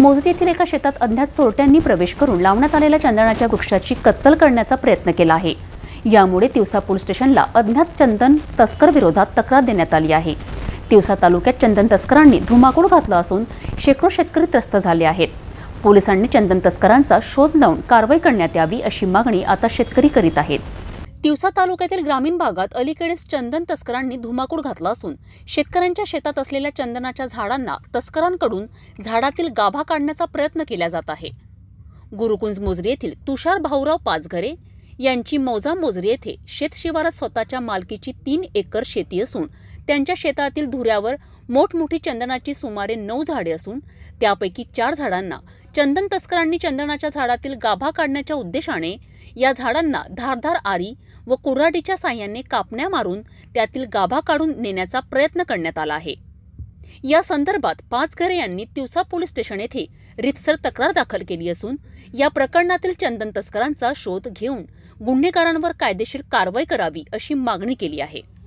मोजरी येथील एका शेतात अज्ञात चोरट्यांनी प्रवेश करून लावण्यात आलेल्या चंदनाच्या वृक्षाची कत्तल करण्याचा प्रयत्न केला आहे यामुळे तिवसा पोलीस स्टेशनला अज्ञात चंदन तस्कर विरोधात तक्रार देण्यात आली आहे तिवसा तालुक्यात चंदन तस्करांनी धुमाकूळ घातला असून शेकडो शेतकरी त्रस्त झाले आहेत पोलिसांनी चंदन तस्करांचा शोध लावून कारवाई करण्यात यावी अशी मागणी आता शेतकरी करीत आहेत तिवसा तालुक्यातील ग्रामीण भागात अलीकडेच चंदन तस्करांनी धुमाकूळ घातला असून शेतकऱ्यांच्या शेतात असलेल्या चंदनाच्या झाडांना तस्करांकडून झाडातील गाभा काढण्याचा प्रयत्न केला जात आहे गुरुकुंज मोजरी येथील तुषार भाऊराव पाचघरे यांची मौजामोजरी येथे शेतशिवारात स्वतःच्या मालकीची तीन एकर शेती असून त्यांच्या शेतातील धुऱ्यावर मोठमोठी चंदनाची सुमारे नऊ झाडे असून त्यापैकी चार झाडांना चंदन तस्करांनी चंदनाच्या झाडातील गाभा काढण्याच्या उद्देशाने या झाडांना धारधार आरी व कुऱ्हाडीच्या साह्याने कापण्या मारून त्यातील गाभा काढून नेण्याचा प्रयत्न करण्यात आला आहे या संदर्भात पाचघरे यांनी तिवसा पोलीस स्टेशन येथे रितसर तक्रार दाखल केली असून या प्रकरणातील चंदन तस्करांचा शोध घेऊन गुन्हेगारांवर कायदेशीर कारवाई करावी अशी मागणी केली आहे